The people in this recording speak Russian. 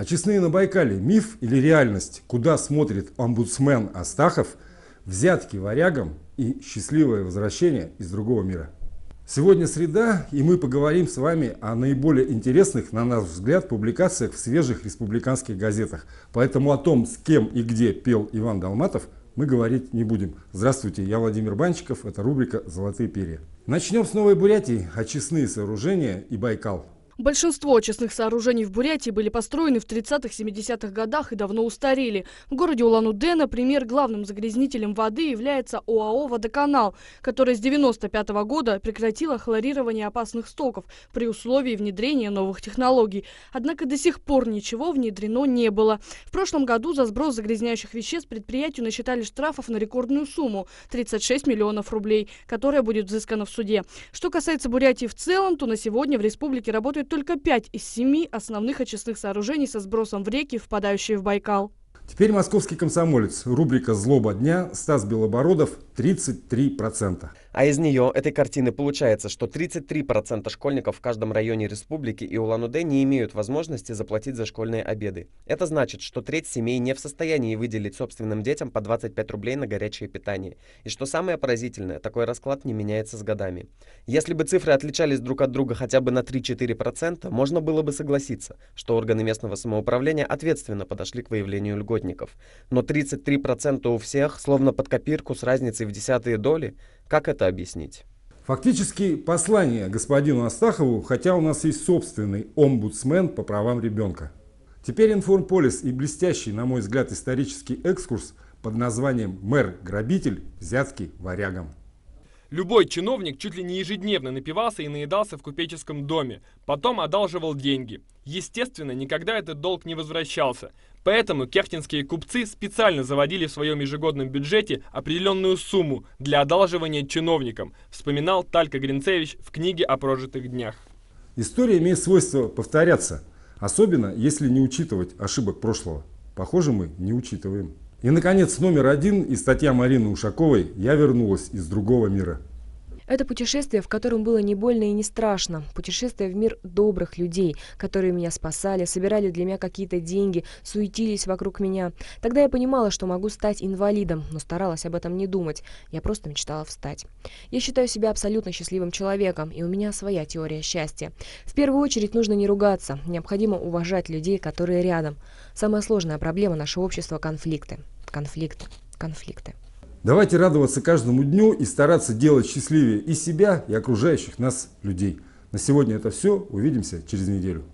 Очистные а на Байкале – миф или реальность? Куда смотрит омбудсмен Астахов? Взятки варягам и счастливое возвращение из другого мира. Сегодня среда, и мы поговорим с вами о наиболее интересных, на наш взгляд, публикациях в свежих республиканских газетах. Поэтому о том, с кем и где пел Иван Далматов, мы говорить не будем. Здравствуйте, я Владимир Банчиков, это рубрика «Золотые перья». Начнем с Новой Бурятии, очистные а сооружения и Байкал. Большинство очистных сооружений в Бурятии были построены в 30-70-х годах и давно устарели. В городе Улан-Удэ, например, главным загрязнителем воды является ОАО «Водоканал», который с 1995 -го года прекратило хлорирование опасных стоков при условии внедрения новых технологий. Однако до сих пор ничего внедрено не было. В прошлом году за сброс загрязняющих веществ предприятию насчитали штрафов на рекордную сумму – 36 миллионов рублей, которая будет взыскана в суде. Что касается Бурятии в целом, то на сегодня в республике работают только пять из семи основных очистных сооружений со сбросом в реки, впадающие в Байкал. Теперь московский комсомолец. Рубрика «Злоба дня» Стас Белобородов 33%. А из нее, этой картины, получается, что 33% школьников в каждом районе республики и Улан-Удэ не имеют возможности заплатить за школьные обеды. Это значит, что треть семей не в состоянии выделить собственным детям по 25 рублей на горячее питание. И что самое поразительное, такой расклад не меняется с годами. Если бы цифры отличались друг от друга хотя бы на 3-4%, можно было бы согласиться, что органы местного самоуправления ответственно подошли к выявлению льгот работников, но 33% у всех словно под копирку с разницей в десятые доли. Как это объяснить? Фактически послание господину Астахову, хотя у нас есть собственный омбудсмен по правам ребенка. Теперь Информполис и блестящий, на мой взгляд, исторический экскурс под названием «Мэр-грабитель, взятки варягам». Любой чиновник чуть ли не ежедневно напивался и наедался в купеческом доме, потом одалживал деньги. Естественно, никогда этот долг не возвращался. Поэтому кехтинские купцы специально заводили в своем ежегодном бюджете определенную сумму для одалживания чиновникам, вспоминал Талька Гринцевич в книге о прожитых днях. История имеет свойство повторяться, особенно если не учитывать ошибок прошлого. Похоже, мы не учитываем. И, наконец, номер один и статья Марины Ушаковой «Я вернулась из другого мира». Это путешествие, в котором было не больно и не страшно. Путешествие в мир добрых людей, которые меня спасали, собирали для меня какие-то деньги, суетились вокруг меня. Тогда я понимала, что могу стать инвалидом, но старалась об этом не думать. Я просто мечтала встать. Я считаю себя абсолютно счастливым человеком, и у меня своя теория счастья. В первую очередь нужно не ругаться, необходимо уважать людей, которые рядом. Самая сложная проблема нашего общества – конфликты. Конфликты. Конфликты. Давайте радоваться каждому дню и стараться делать счастливее и себя, и окружающих нас людей. На сегодня это все. Увидимся через неделю.